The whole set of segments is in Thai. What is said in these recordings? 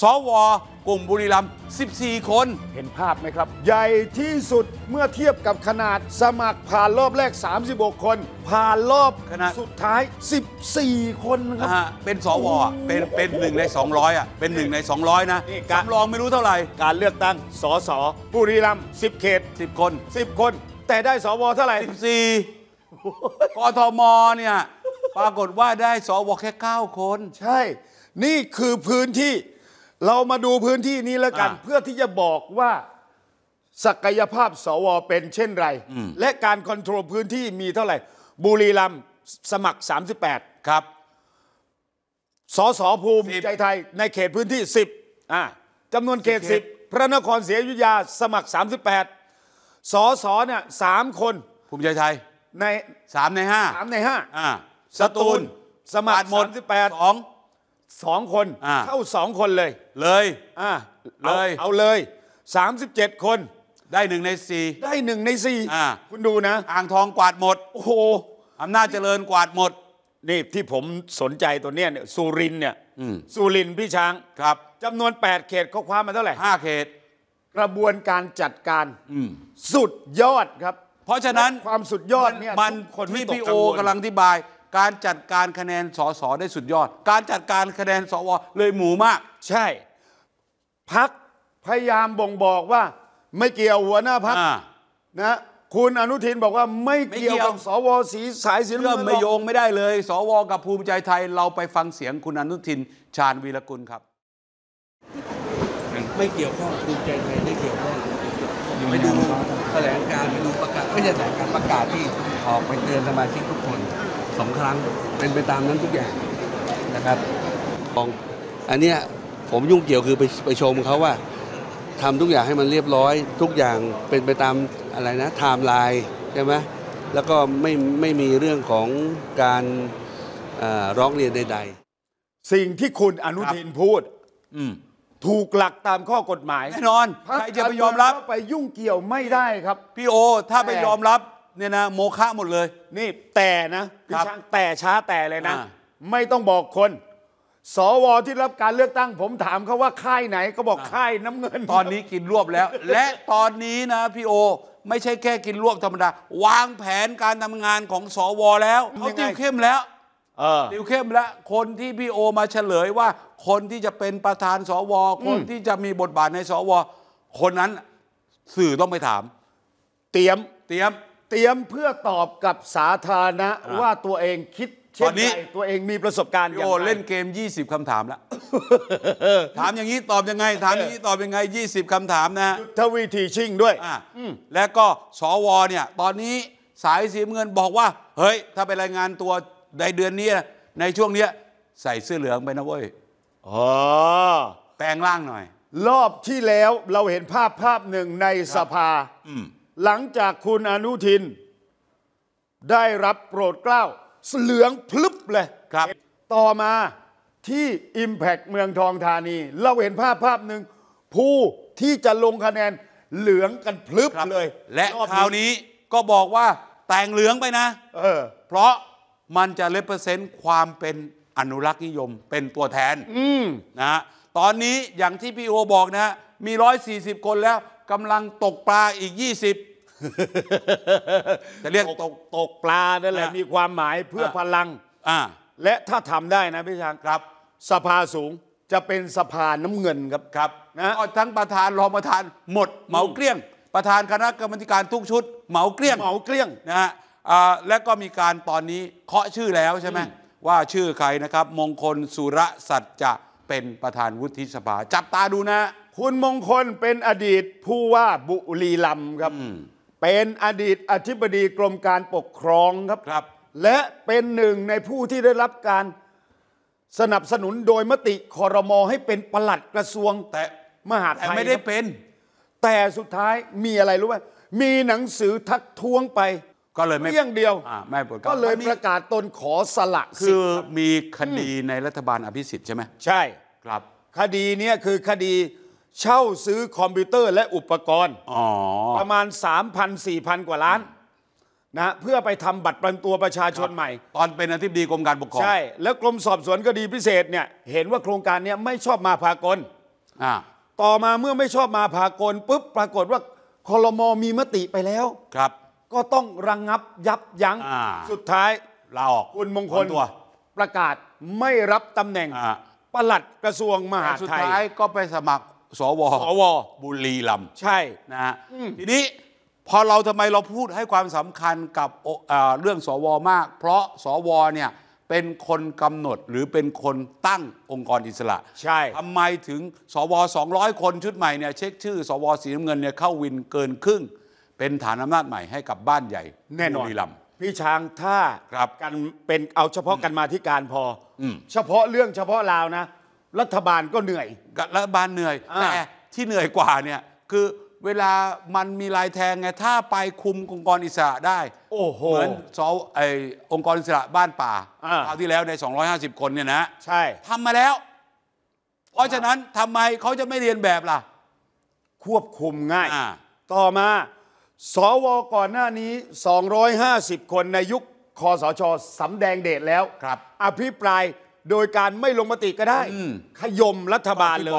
สวกลุ่มบุรีรัมย์14 คนเห็นภาพไหมครับ ใหญ่ที่สุดเมื่อเทียบกับขนาดสมัครผ่านรอบแรก 36 คน ผ่านรอบขนาดสุดท้าย 14 คนครันะบฮะเป็นสวเป็นเป็นหนึ่งใน 200อ่ะเป็นหนึ่งใน 200 นะ สำรองไม่รู้เท่าไหร่ การเลือกตั้งสสบุรีรัมย์10 เขต 10 คน 10 คน แต่ได้สวเท่าไหร่ 14กทมเนี่ยปรากฏว่าได้สวแค่ 9 คน ใช่ นี่คือพื้นที่เรามาดูพื้นที่นี้แล้วกัน เพื่อที่จะบอกว่าศักยภาพสวเป็นเช่นไร และการคอนโทรลพื้นที่มีเท่าไหร่บุรีรัม์สมัคร 38 ครับสสภูมิใจไทยในเขตพื้นที่ 10 อ่าจำนวนเขต10 พระนครศรีอยุธยา สมัคร 38สสเนี่ยสามคน ภูมิใจไทย ในสามในห้าสามในห้าอ่าสตูลสมัครหมดสิบแปดสองสองคนเข้าสองคนเลยเลยอ่าลย เอาเลย 37 คนได้หนึ่งในสี่ได้หนึ่งในสี่อ่าคุณดูนะ อ่างทองกวาดหมดโอ้โหอำนาจเจริญกวาดหมดนี่ที่ผมสนใจตัวเนี้ยเนี่ยสุรินเนี่ยสุรินพี่ช้างครับจำนวน 8 เขตเขาคว้ามาเท่าไหร่ห้าเขต กระบวนการจัดการสุดยอดครับ เพราะฉะนั้นความสุดยอดเนี่ยมันทคนที่พี่โอกำลังอธิบายการจัดการคะแนนสสได้สุดยอด การจัดการคะแนนสวเลยหมูมาก ใช่ พักพยายามบ่งบอกว่า ไม่เกี่ยวหัวหน้าพักนะคุณอนุทินบอกว่าไม่เกี่ยว กับสวสีสายสีน้ำเรื่องไม่โยงไม่ได้เลย สวกับภูมิใจไทย เราไปฟังเสียงคุณอนุทินชาญวีรกุลครับ ไม่เกี่ยวข้องภูมิใจไทยไม่เกี่ยวข้องไปดูแถลงการไมไปดูประกาศไม่ใช่แถลงการประกาศที่ออกไปเตือนสมาชิกทุกคนองครั้ง เป็นไปตามนั้นทุกอย่างนะครับของอันเนี้ยผมยุ่งเกี่ยวคือไปไปชมเขาว่าทำทุกอย่างให้มันเรียบร้อย ทุกอย่างเป็นไปตามอะไรนะไทม์ไลน์ใช่ไหมแล้วก็ไม่ไม่มีเรื่องของการร้องเรียนใดๆ สิ่งที่คุณอนุทินพูดถูกหลักตามข้อกฎหมายแน่นอนใครจะไปยอมรับไปยุ่งเกี่ยวไม่ได้ครับพี่โอ ถ้าไปยอมรับเนี่ยนะโมฆะหมดเลย นี่แต่นะพี่ช้างแต่ช้าแต่เลยนะ ไม่ต้องบอกคน สวที่รับการเลือกตั้ง ผมถามเขาว่าค่ายไหนก็บอกค่ายน้ำเงินตอนนี้กินรวบแล้ว และตอนนี้นะพี่โอไม่ใช่แค่กินรวบธรรมดาวางแผนการทำงานของสวแล้วเขาติวเข้มแล้วเอติวเข้มแล้ว คนที่พี่โอมาเฉลยว่า คนที่จะเป็นประธานสวคนที่จะมีบทบาทในสวคนนั้นสื่อต้องไปถาม เตรียมเตรียมเตรียมเพื่อตอบกับสาธารณะว่าตัวเองคิดเช่นไรตัวเองมีประสบการณ์อย่างโอไรเล่นเกม 20 คำถามแล้วถามอย่างนี้ตอบยังไง ถามอย่างนี้ตอบยังไง20 คำถามนะทวีทีชิงด้วยอ่และก็สวเนี่ย ตอนนี้สายสีเงินบอกว่า เฮ้ย ถ้าไปรายงานตัวในเดือนนี้ ในช่วงเนี้ย ใส่เสื้อเหลืองไปนะเว้ยอ๋อแปลงร่างหน่อย รอบที่แล้วเราเห็นภาพภาพหนึ่งในสภาอืมหลังจากคุณอนุทิน ได้รับโปรดเกล้าเหลืองพลึบเลย ครับ ต่อมาที่อิมแพกเมืองทองธานี เราเห็นภาพภาพหนึ่ง ผู้ที่จะลงคะแนนเหลืองกันพลึบเลย และคราวนี้ก็บอกว่าแต่งเหลืองไปนะ เออเพราะมันจะเลเปอร์เซนต์ความเป็นอนุรักษ์นิยมเป็นตัวแทนนะตอนนี้อย่างที่พี่โอบอกนะ มี 140 คนแล้วกำลังตกปลาอีก 20จะเรียกตกตกปลานั่นแหละ มีความหมายเพื่อพลังอ่าและถ้าทำได้นะพี่ช้างครับ สภาสูงจะเป็นสภาน้ำเงินครับครับนะทั้งประธานรองประธานหมดเหมาเกลี้ยง ประธานคณะกรรมการทุกชุด เหมาเกลี้ยงเหมาเกลี้ยงนะฮะและก็มีการตอนนี้เคาะชื่อแล้วใช่ไหมว่าชื่อใครนะครับมงคลสุรสัจจะเป็นประธานวุฒิสภา จับตาดูนะคุณมงคลเป็นอดีตผู้ว่าบุรีรัมย์ครับ เป็นอดีตอธิบดีกรมการปกครองครับรบและเป็นหนึ่งในผู้ที่ได้รับการสนับสนุนโดยมติคอรมอให้เป็นปลัดกระทรวง แต่มหาไทยไม่ได้เป็น แต่สุดท้ายมีอะไรรู้ไหมมีหนังสือทักท้วงไป ก็เลยไม่เพียงเดียวไม่ปวดก็เลยประกาศตนขอสละ คือมีคดีในรัฐบาลอภิสิทธิ์ใช่ไหมใช่ครับ คดีนี้คือคดีเช่าซื้อคอมพิวเตอร์และอุปกรณ์ประมาณ 3,000-4,000กว่าล้านนะเพื่อไปทำบัตรประจำตัวประชาชนใหม่ ตอนเป็นอธิบดีกรมการปกครองใช่ แล้วกรมสอบสวนคดีพิเศษเนี่ย เห็นว่าโครงการเนี่ยไม่ชอบมาพากล่ต่อมาเมื่อไม่ชอบมาพากลปุ๊บปรากฏว่าคลมมีมติไปแล้วครับ ก็ต้องระงงับยับยั้งสุดท้ายลาออกคุณมงคลตัวประกาศไม่รับตำแหน่งประปลัดกระทรวงมหาดสุดไทท้ายก็ไปสมัครสวสวบุรีลำใช่นะฮะทีนี้พอเราทำไมเราพูดให้ความสำคัญกับเรื่องสว มากเพราะสวเนี่ยเป็นคนกำหนดหรือเป็นคนตั้งองค์กรอิสระ ใช่ทำไมถึง สว 200 คนชุดใหม่เนี่ยเช็คชื่อสวสีน้ำเงินเนี่ยเข้าวินเกินครึ่งเป็นฐานอำนาจใหม่ให้กับบ้านใหญ่ แน่นอนลำพี่ช้างถ้าครับกันเป็นเอาเฉพาะกันมาที่การพอเฉพาะเรื่องเฉพาะลาวนะรัฐบาลก็เหนื่อยรัฐบาลเหนื่อยอแต่ที่เหนื่อยกว่าเนี่ยคือเวลามันมีลายแทงไงถ้าไปคุมองค์กรอิสระได้ โอ้โหเหมือนสอไอองค์กรอิสระบ้านป่าคราวที่แล้วใน 250 คนเนี่ยนะใช่ทำมาแล้ว เพราะฉะนั้นทำไมเขาจะไม่เรียนแบบล่ะ ควบคุมง่ายต่อมาสวก่อนหน้านี้ 250 คนในยุคคอสชสำแดงเดชแล้วครับ อภิปรายโดยการไม่ลงมติก็ได้ขยมรัฐบาลเลย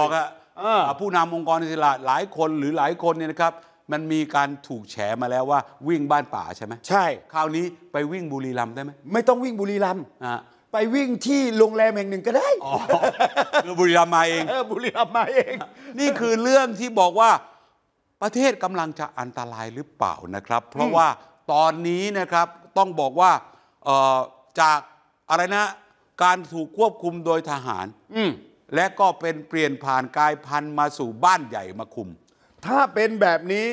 ผู้นำองค์กรอิสระหลายคนหรือหลายคนเนี่ยนะครับ มันมีการถูกแฉมาแล้วว่าวิ่งบ้านป่าใช่ไหมใช่ คราวนี้ไปวิ่งบุรีรัมย์ได้ไหมไม่ต้องวิ่งบุรีรัมย์ไปวิ่งที่โรงแรมแห่งหนึ่งก็ได้คือบุรีรัมย์มาเองบุรีรัมย์มาเอง นี่คือเรื่องที่บอกว่าประเทศกำลังจะอันตรายหรือเปล่านะครับ เพราะว่าตอนนี้นะครับต้องบอกว่าจากอะไรนะการถูกควบคุมโดยทหารอืและก็เป็นเปลี่ยนผ่านกายพันธุ์มาสู่บ้านใหญ่มาคุม ถ้าเป็นแบบนี้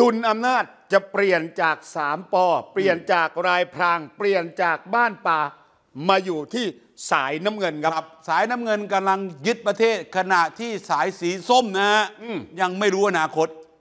ดุลอำนาจจะเปลี่ยนจากสามปอเปลี่ยนจากรายพรางเปลี่ยนจากบ้านป่ามาอยู่ที่สายน้ำเงินครับครับ สายน้ำเงินกำลังยึดประเทศขณะที่สายสีส้มนะฮะยังไม่รู้อนาคต